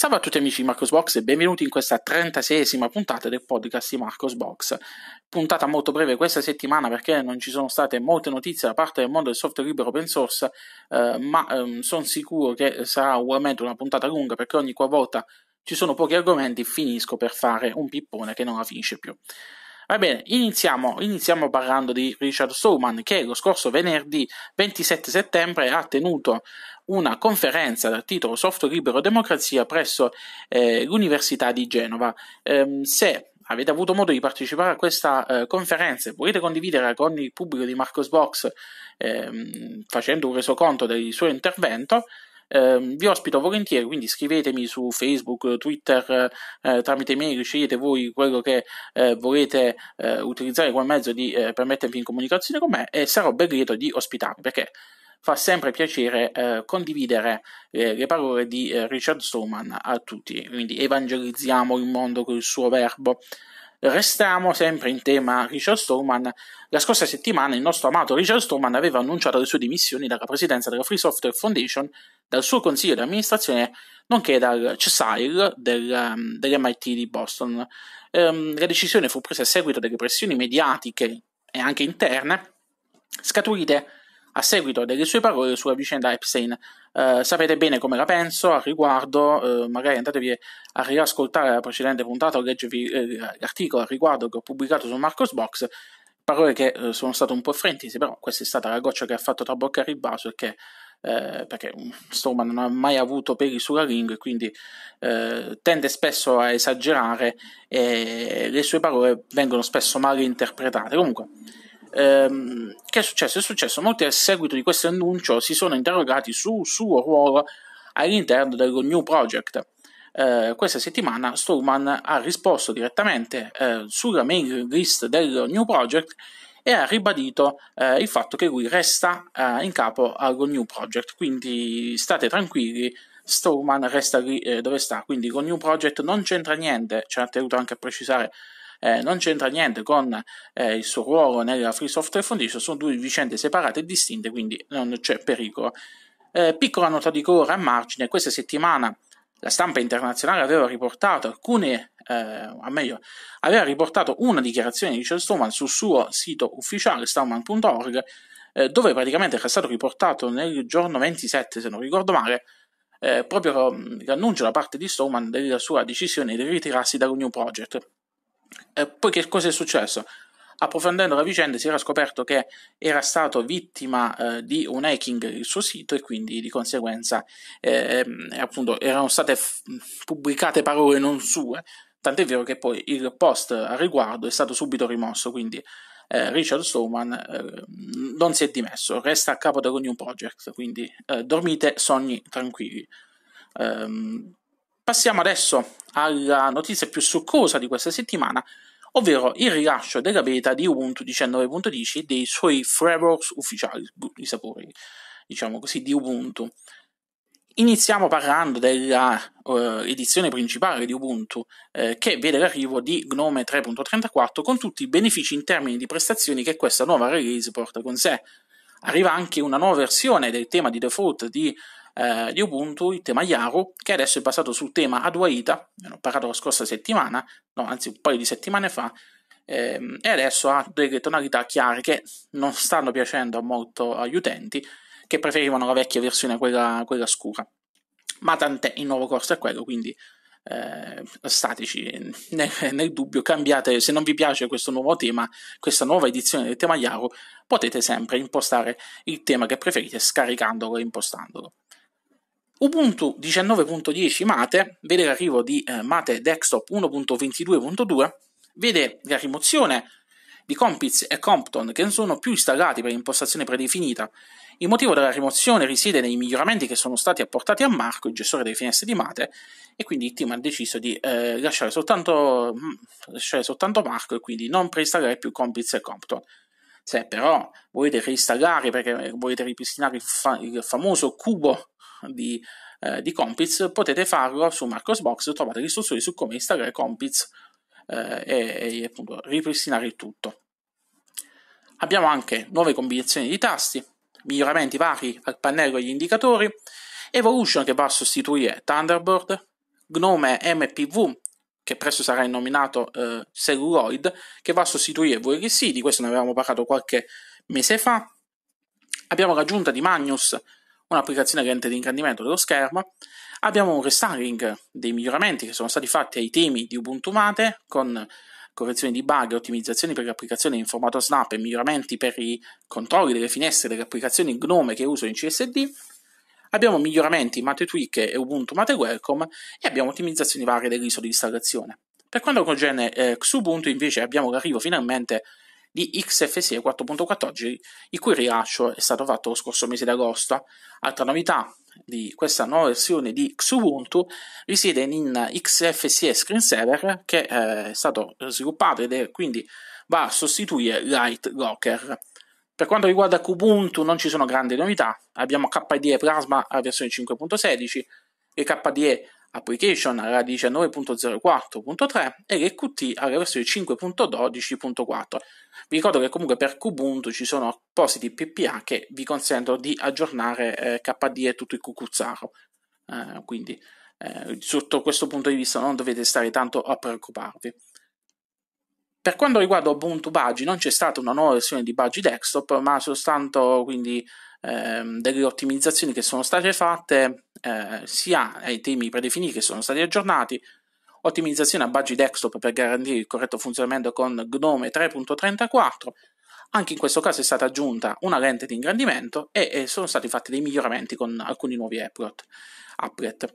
Salve a tutti amici di Marcosbox e benvenuti in questa 36esima puntata del podcast di Marcosbox. Puntata molto breve questa settimana perché non ci sono state molte notizie da parte del mondo del software libero open source, eh, ma ehm, sono sicuro che sarà ugualmente una puntata lunga perché ogni qualvolta ci sono pochi argomenti finisco per fare un pippone che non la finisce più. Va bene, iniziamo, iniziamo parlando di Richard Stallman che lo scorso venerdì 27 settembre ha tenuto una conferenza dal titolo Software Libero Democrazia presso eh, l'Università di Genova. Ehm, se avete avuto modo di partecipare a questa eh, conferenza e volete condividere con il pubblico di Marcos Box ehm, facendo un resoconto del suo intervento, Ehm, vi ospito volentieri, quindi scrivetemi su Facebook, Twitter, eh, tramite mail, scegliete voi quello che eh, volete eh, utilizzare come mezzo di eh, mettervi in comunicazione con me e sarò ben lieto di ospitarvi perché fa sempre piacere eh, condividere eh, le parole di eh, Richard Stallman a tutti, quindi evangelizziamo il mondo con il suo verbo. Restiamo sempre in tema Richard Stallman. La scorsa settimana il nostro amato Richard Stallman aveva annunciato le sue dimissioni dalla presidenza della Free Software Foundation dal suo consiglio di amministrazione, nonché dal CSAIL del, ehm, dell'MIT di Boston. Ehm, la decisione fu presa a seguito delle pressioni mediatiche e anche interne scaturite a seguito delle sue parole sulla vicenda Epstein. Eh, sapete bene come la penso al riguardo, eh, magari andatevi a riascoltare la precedente puntata o leggervi eh, l'articolo al riguardo che ho pubblicato su Marcos Box. Parole che eh, sono state un po' frentise, però questa è stata la goccia che ha fatto traboccare il vaso e che eh, perché insomma non ha mai avuto peli sulla lingua e quindi eh, tende spesso a esagerare e le sue parole vengono spesso mal interpretate. Comunque, ehm, che è successo? È successo, molti a seguito di questo annuncio si sono interrogati sul suo ruolo all'interno dello New Project. Eh, questa settimana Stallman ha risposto direttamente eh, sulla mailing list del New Project e ha ribadito eh, il fatto che lui resta eh, in capo allo New Project, quindi state tranquilli, Stallman resta lì eh, dove sta, quindi con New Project non c'entra niente, ci ha tenuto anche a precisare, eh, non c'entra niente con eh, il suo ruolo nella Free Software Foundation, sono due vicende separate e distinte, quindi non c'è pericolo. Eh, piccola nota di colore a margine, questa settimana la stampa internazionale aveva riportato alcune, eh, meglio, aveva riportato una dichiarazione di Charles Stallman sul suo sito ufficiale stallman.org, eh, dove praticamente era stato riportato nel giorno 27, se non ricordo male, eh, proprio mm, l'annuncio da parte di Stallman della sua decisione di ritirarsi dal New Project. Eh, poi che cosa è successo? approfondendo la vicenda si era scoperto che era stato vittima eh, di un hacking il suo sito e quindi di conseguenza eh, ehm, appunto erano state f- pubblicate parole non sue, tant'è vero che poi il post a riguardo è stato subito rimosso, quindi eh, Richard Stallman eh, non si è dimesso, resta a capo della New Project, quindi eh, dormite sogni tranquilli. Ehm, passiamo adesso alla notizia più succosa di questa settimana, ovvero il rilascio della beta di Ubuntu 19.10 e dei suoi frameworks ufficiali, boh, i sapori, diciamo così, di Ubuntu. Iniziamo parlando dell'edizione eh, uh, principale di Ubuntu, eh, che vede l'arrivo di Gnome 3.34 con tutti i benefici in termini di prestazioni che questa nuova release porta con sé. Arriva anche una nuova versione del tema di default di eh, di Ubuntu, il tema Yaru, che adesso è basato sul tema Aduaita, ne ho parlato la scorsa settimana, no, anzi un paio di settimane fa, ehm, e adesso ha delle tonalità chiare che non stanno piacendo molto agli utenti, che preferivano la vecchia versione, quella, quella scura. Ma tant'è, il nuovo corso è quello, quindi eh, statici nel, nel, dubbio cambiate se non vi piace questo nuovo tema questa nuova edizione del tema Yaro potete sempre impostare il tema che preferite scaricandolo e impostandolo Ubuntu 19.10 Mate vede l'arrivo di eh, Mate Desktop 1.22.2, vede la rimozione di Compiz e Compton che non sono più installati per impostazione predefinita. Il motivo della rimozione risiede nei miglioramenti che sono stati apportati a Marco, il gestore delle finestre di Mate, e quindi il team ha deciso di eh, lasciare, soltanto, mm, lasciare, soltanto, Marco e quindi non preinstallare più Compiz e Compton. Se però volete reinstallare perché volete ripristinare il, fa- il famoso cubo di, eh, di Compiz, potete farlo su Marcosbox, trovate le istruzioni su come installare Compiz eh, e, e appunto ripristinare il tutto. Abbiamo anche nuove combinazioni di tasti, miglioramenti vari al pannello e agli indicatori, Evolution che va a sostituire Thunderbird, Gnome MPV che presto sarà innominato eh, Celluloid, che va a sostituire VLC, di questo ne avevamo parlato qualche mese fa. Abbiamo l'aggiunta di Magnus un'applicazione lente di ingrandimento dello schermo, abbiamo un restyling dei miglioramenti che sono stati fatti ai temi di Ubuntu Mate con correzioni di bug, ottimizzazioni per le applicazioni in formato Snap e miglioramenti per i controlli delle finestre delle applicazioni Gnome che uso in CSD. Abbiamo miglioramenti in Mate Tweak e Ubuntu Mate Welcome e abbiamo ottimizzazioni varie dell'ISO di installazione. Per quanto concerne eh, Xubuntu invece abbiamo l'arrivo finalmente di XFSE 4.14, il cui rilascio è stato fatto lo scorso mese di agosto. Altra novità di questa nuova versione di Xubuntu risiede in XFSE Screensaver che eh, è stato sviluppato ed è quindi va a sostituire Light Locker. Per quanto riguarda Kubuntu non ci sono grandi novità, abbiamo KDE Plasma alla versione 5.16 e KDE Application alla 19.04.3 e l'EQT alla versione 5.12.4. Vi ricordo che comunque per Kubuntu ci sono appositi PPA che vi consentono di aggiornare eh, KDE e tutto il cucuzzaro. Eh, quindi eh, sotto questo punto di vista non dovete stare tanto a preoccuparvi. Per quanto riguarda Ubuntu Buggy, non c'è stata una nuova versione di Buggy Desktop, ma soltanto quindi ehm, delle ottimizzazioni che sono state fatte eh, sia ai temi predefiniti che sono stati aggiornati, ottimizzazione a budget desktop per garantire il corretto funzionamento con GNOME 3.34, anche in questo caso è stata aggiunta una lente di ingrandimento e, e sono stati fatti dei miglioramenti con alcuni nuovi applet.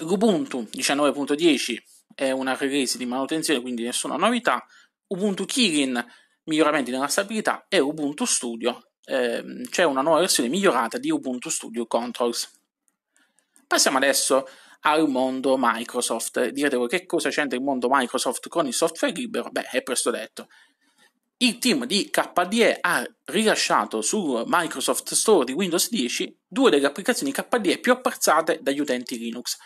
Ubuntu 19.10 è una release di manutenzione, quindi nessuna novità. Ubuntu Kirin, miglioramenti nella stabilità, e Ubuntu Studio, ehm, c'è una nuova versione migliorata di Ubuntu Studio Controls. Passiamo adesso al mondo Microsoft. Direte voi che cosa c'entra il mondo Microsoft con il software libero? Beh, è presto detto. Il team di KDE ha rilasciato sul Microsoft Store di Windows 10 due delle applicazioni KDE più apprezzate dagli utenti Linux,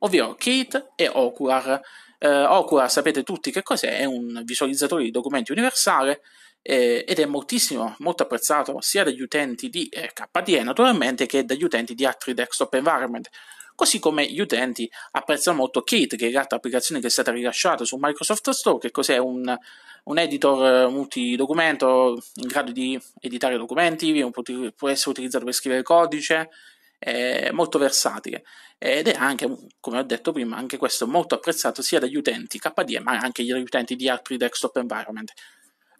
ovvero Kate e Ocular. Eh, Ocular sapete tutti che cos'è, è un visualizzatore di documenti universale eh, ed è moltissimo, molto apprezzato sia dagli utenti di eh, KDE naturalmente che dagli utenti di altri desktop environment. Così come gli utenti apprezzano molto Kate, che è l'altra applicazione che è stata rilasciata su Microsoft Store, che cos'è un, un editor eh, multidocumento in grado di editare documenti, può essere utilizzato per scrivere codice, molto versatile ed è anche, come ho detto prima, anche questo molto apprezzato sia dagli utenti KDE ma anche dagli utenti di altri desktop environment.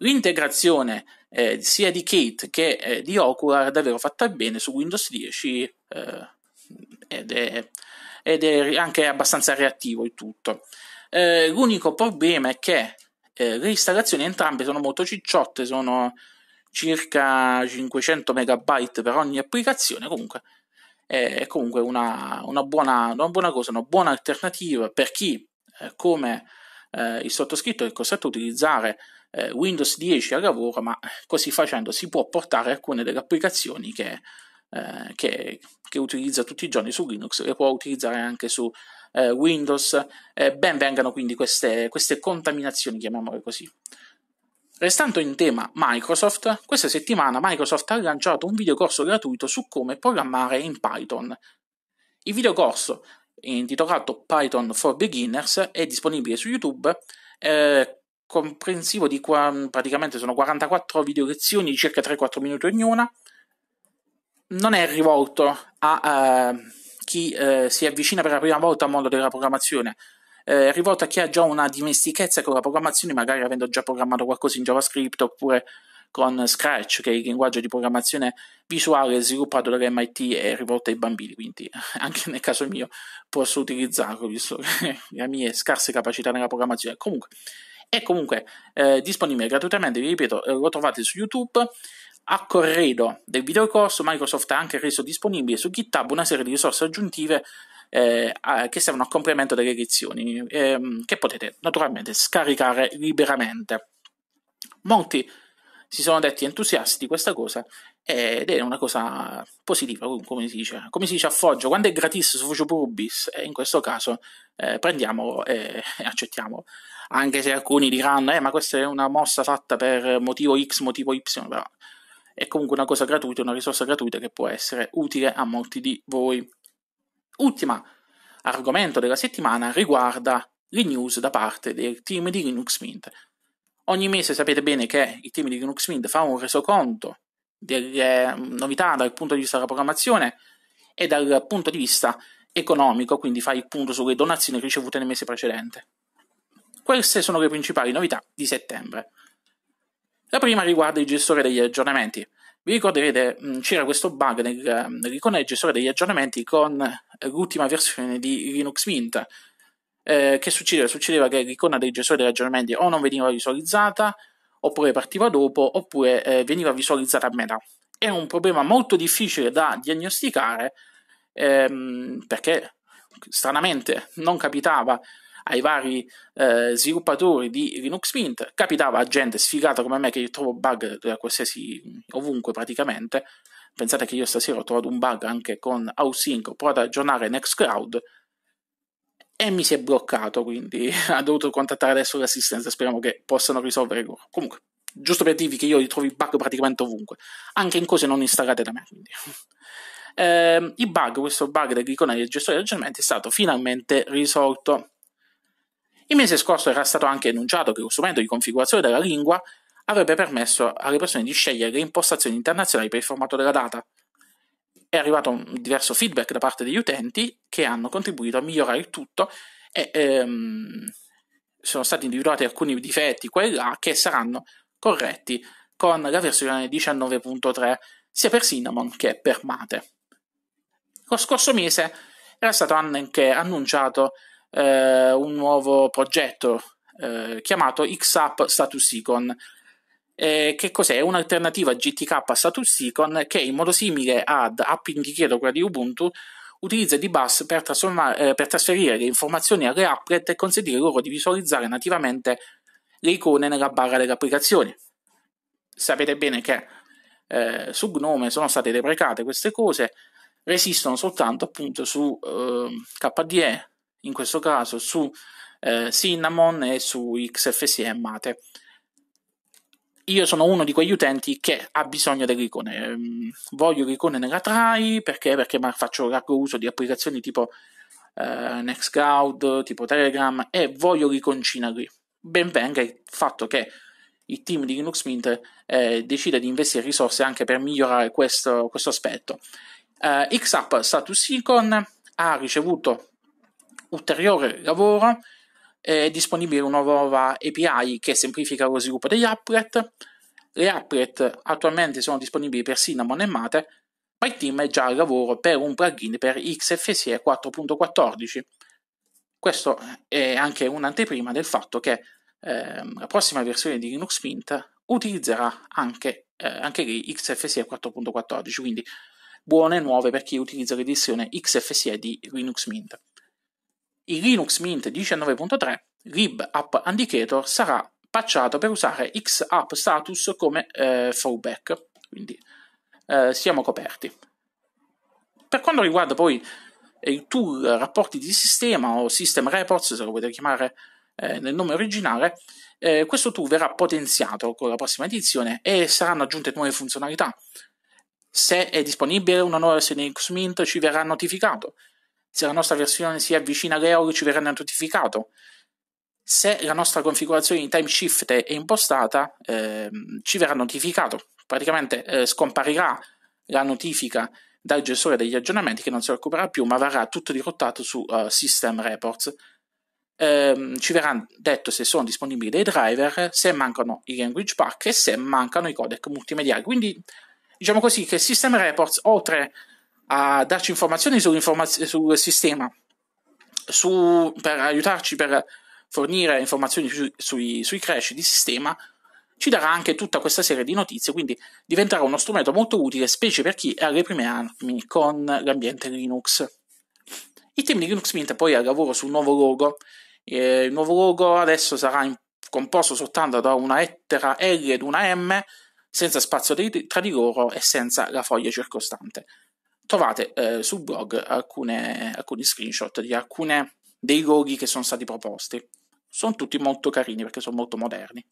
L'integrazione eh, sia di Kate che eh, di Ocular è davvero fatta bene su Windows 10 eh, ed è, ed, è, anche abbastanza reattivo il tutto. Eh, l'unico problema è che eh, le installazioni entrambe sono molto cicciotte, sono circa 500 megabyte per ogni applicazione, comunque è comunque una, una, buona, una, buona, cosa, una buona alternativa per chi, eh, come eh, il sottoscritto è costretto a utilizzare eh, Windows 10 al lavoro, ma così facendo si può portare alcune delle applicazioni che, eh, che, che utilizza tutti i giorni su Linux, le può utilizzare anche su eh, Windows. ben vengano quindi queste, queste contaminazioni, chiamiamole così. Restando in tema Microsoft, questa settimana Microsoft ha lanciato un videocorso gratuito su come programmare in Python. Il videocorso intitolato Python for Beginners, è disponibile su YouTube, eh, comprensivo di qua, praticamente sono 44 video lezioni di circa 3-4 minuti ognuna. Non è rivolto a eh, chi eh, si avvicina per la prima volta al mondo della programmazione, eh, è rivolto a chi ha già una dimestichezza con la programmazione, magari avendo già programmato qualcosa in JavaScript oppure con Scratch, che è il linguaggio di programmazione visuale sviluppato dall'MIT e rivolto ai bambini, quindi anche nel caso mio posso utilizzarlo, visto le mie scarse capacità nella programmazione. Comunque, è comunque eh, disponibile gratuitamente, vi ripeto, eh, lo trovate su YouTube. A corredo del videocorso, Microsoft ha anche reso disponibile su GitHub una serie di risorse aggiuntive eh, che servono a complemento delle lezioni, ehm, che potete naturalmente scaricare liberamente. Molti si sono detti entusiasti di questa cosa ed è una cosa positiva, come si dice, come si dice a Foggio, quando è gratis su sfucio pubis, e eh, in questo caso eh, prendiamolo e, e accettiamolo, anche se alcuni diranno, eh, ma questa è una mossa fatta per motivo X, motivo Y, però è comunque una cosa gratuita, una risorsa gratuita che può essere utile a molti di voi. Ultimo argomento della settimana riguarda le news da parte del team di Linux Mint. Ogni mese sapete bene che il team di Linux Mint fa un resoconto delle eh, novità dal punto di vista della programmazione e dal punto di vista economico, quindi fa il punto sulle donazioni ricevute nel mese precedente. Queste sono le principali novità di settembre. La prima riguarda il gestore degli aggiornamenti. Vi ricorderete mm, c'era questo bug nel, nell'icona del gestore degli aggiornamenti con l'ultima versione di Linux Mint eh, che succedeva? Succedeva che l'icona dei gestori degli aggiornamenti o non veniva visualizzata, oppure partiva dopo, oppure eh, veniva visualizzata a metà. È un problema molto difficile da diagnosticare ehm, perché stranamente non capitava ai vari eh, sviluppatori di Linux Mint, capitava a gente sfigata come me che trovo bug da eh, qualsiasi ovunque praticamente. Pensate che io stasera ho trovato un bug anche con Ausync, ho provato ad aggiornare Nextcloud e mi si è bloccato, quindi ha dovuto contattare adesso l'assistenza, speriamo che possano risolvere loro. Comunque, giusto per dirvi che io ritrovo i bug praticamente ovunque, anche in cose non installate da me. Eh, I bug, questo bug dell'icona del gestore di aggiornamenti è stato finalmente risolto. Il mese scorso era stato anche annunciato che lo strumento di configurazione della lingua avrebbe permesso alle persone di scegliere le impostazioni internazionali per il formato della data, è arrivato un diverso feedback da parte degli utenti che hanno contribuito a migliorare il tutto e ehm, sono stati individuati alcuni difetti qua e là che saranno corretti con la versione 19.3 sia per Cinnamon che per Mate. Lo scorso mese era stato anche annunciato eh, un nuovo progetto eh, chiamato XApp Status Icon eh, che cos'è? È Un'alternativa GTK a Status Icon che in modo simile ad app indichietro quella di Ubuntu utilizza DBus bus per, eh, per trasferire le informazioni alle applet e consentire loro di visualizzare nativamente le icone nella barra delle applicazioni. Sapete bene che eh, su Gnome sono state deprecate queste cose, resistono soltanto appunto su eh, KDE, in questo caso su eh, Cinnamon e su XFCE Mate io sono uno di quegli utenti che ha bisogno dell'icone. Ehm, voglio l'icone nella try perché? Perché faccio largo uso di applicazioni tipo eh, Nextcloud, tipo Telegram e voglio l'iconcina lì. Ben venga il fatto che il team di Linux Mint eh, decida di investire risorse anche per migliorare questo, questo aspetto. Eh, XApp Status Icon ha ricevuto ulteriore lavoro è disponibile una nuova API che semplifica lo sviluppo degli applet. Le applet attualmente sono disponibili per Cinnamon e Mate, ma il team è già al lavoro per un plugin per XFSE 4.14. Questo è anche un'anteprima del fatto che eh, la prossima versione di Linux Mint utilizzerà anche, eh, anche lì XFSE 4.14, quindi buone nuove per chi utilizza l'edizione XFSE di Linux Mint. In Linux Mint 19.3 App Indicator sarà patchato per usare xApp status come eh, throwback, quindi eh, siamo coperti. Per quanto riguarda poi eh, il tool rapporti di sistema o system reports, se lo potete chiamare eh, nel nome originale, eh, questo tool verrà potenziato con la prossima edizione e saranno aggiunte nuove funzionalità. Se è disponibile una nuova versione di Mint ci verrà notificato. Se la nostra versione si avvicina all'euro ci verrà notificato. Se la nostra configurazione in time shift è impostata, ehm, ci verrà notificato. Praticamente eh, scomparirà la notifica dal gestore degli aggiornamenti che non si occuperà più, ma verrà tutto dirottato su uh, System Reports. Ehm, ci verrà detto se sono disponibili dei driver, se mancano i language pack e se mancano i codec multimediali. Quindi diciamo così che System Reports, oltre a darci informazioni sul, sistema, su, per aiutarci per fornire informazioni su, sui, sui crash di sistema, ci darà anche tutta questa serie di notizie, quindi diventerà uno strumento molto utile, specie per chi è alle prime armi con l'ambiente Linux. Il team di Linux Mint poi al lavoro sul nuovo logo. Eh, il nuovo logo adesso sarà in- composto soltanto da una lettera L ed una M, senza spazio di- tra di loro e senza la foglia circostante trovate eh, sul blog alcune, alcuni screenshot di alcuni dei loghi che sono stati proposti. Sono tutti molto carini perché sono molto moderni.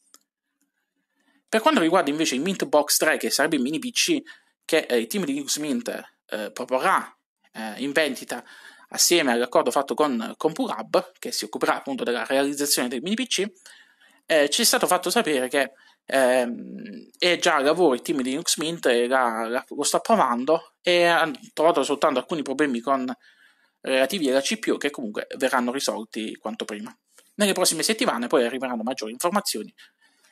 Per quanto riguarda invece il Mint Box 3, che sarebbe il mini PC che eh, il team di Linux Mint eh, proporrà eh, in vendita assieme all'accordo fatto con CompuLab, che si occuperà appunto della realizzazione del mini PC, eh, ci è stato fatto sapere che Ehm, e già lavoro il team di Linux Mint la, la, lo sta provando e ha trovato soltanto alcuni problemi con, relativi alla CPU che comunque verranno risolti quanto prima. Nelle prossime settimane poi arriveranno maggiori informazioni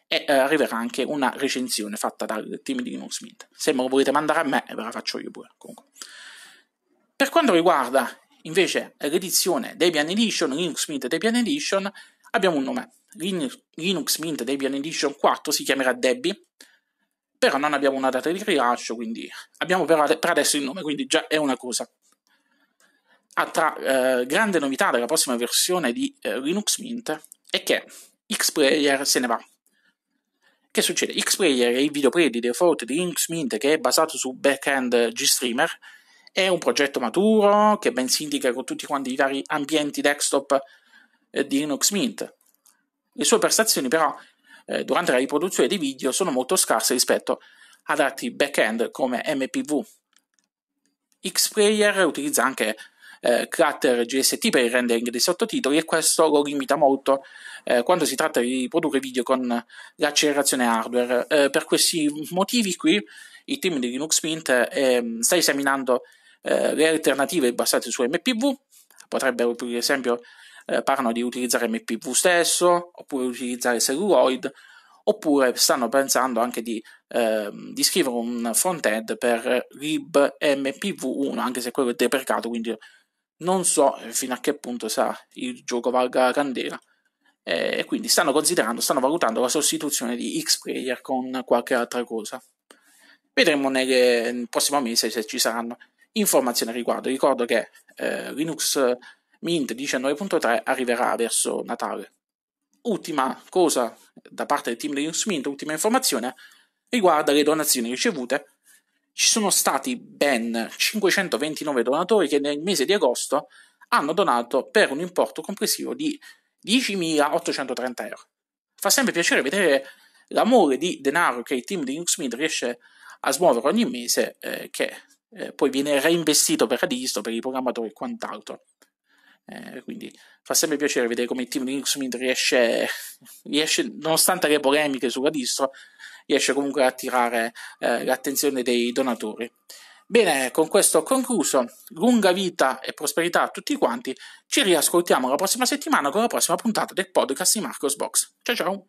e eh, arriverà anche una recensione fatta dal team di Linux Mint. Se me lo volete mandare a me, ve la faccio io pure. Comunque. Per quanto riguarda invece l'edizione Debian Edition, Linux Mint Debian Edition, abbiamo un nome Linux Mint Debian Edition 4 si chiamerà Debbie, però non abbiamo una data di rilascio, quindi abbiamo per, adesso il nome, quindi già è una cosa. Altra eh, grande novità della prossima versione di eh, Linux Mint è che Xplayer se ne va. Che succede? Xplayer è il videoplayer di default di Linux Mint che è basato su backend GStreamer, è un progetto maturo che ben si indica con tutti quanti i vari ambienti desktop eh, di Linux Mint. Le sue prestazioni però eh, durante la riproduzione di video sono molto scarse rispetto ad altri back-end come MPV. Xplayer utilizza anche eh, clutter GST per il rendering dei sottotitoli e questo lo limita molto eh, quando si tratta di produrre video con l'accelerazione hardware. Eh, per questi motivi qui il team di Linux Mint ehm, sta esaminando eh, le alternative basate su MPV, potrebbero per esempio eh, parlano di utilizzare MPV stesso, oppure utilizzare celluloid, oppure stanno pensando anche di, eh, di scrivere un front-end per libmpv1, anche se quello è deprecato, quindi non so fino a che punto sa il gioco valga la candela. Eh, e quindi stanno considerando, stanno valutando la sostituzione di Xplayer con qualche altra cosa. Vedremo nel prossimo mese se ci saranno informazioni al riguardo. Ricordo che eh, Linux Mint 19.3 arriverà verso Natale. Ultima cosa da parte del team di Linux Mint, ultima informazione, riguarda le donazioni ricevute. Ci sono stati ben 529 donatori che nel mese di agosto hanno donato per un importo complessivo di 10.830 euro. Fa sempre piacere vedere l'amore di denaro che il team di Linux Mint riesce a smuovere ogni mese, eh, che eh, poi viene reinvestito per Adisto, per i programmatori e quant'altro. Eh, quindi fa sempre piacere vedere come il team di Nixmith riesce, riesce, nonostante le polemiche sulla distro, riesce comunque a attirare eh, l'attenzione dei donatori. Bene, con questo ho concluso. Lunga vita e prosperità a tutti quanti. Ci riascoltiamo la prossima settimana con la prossima puntata del podcast di Marcos Box. Ciao ciao!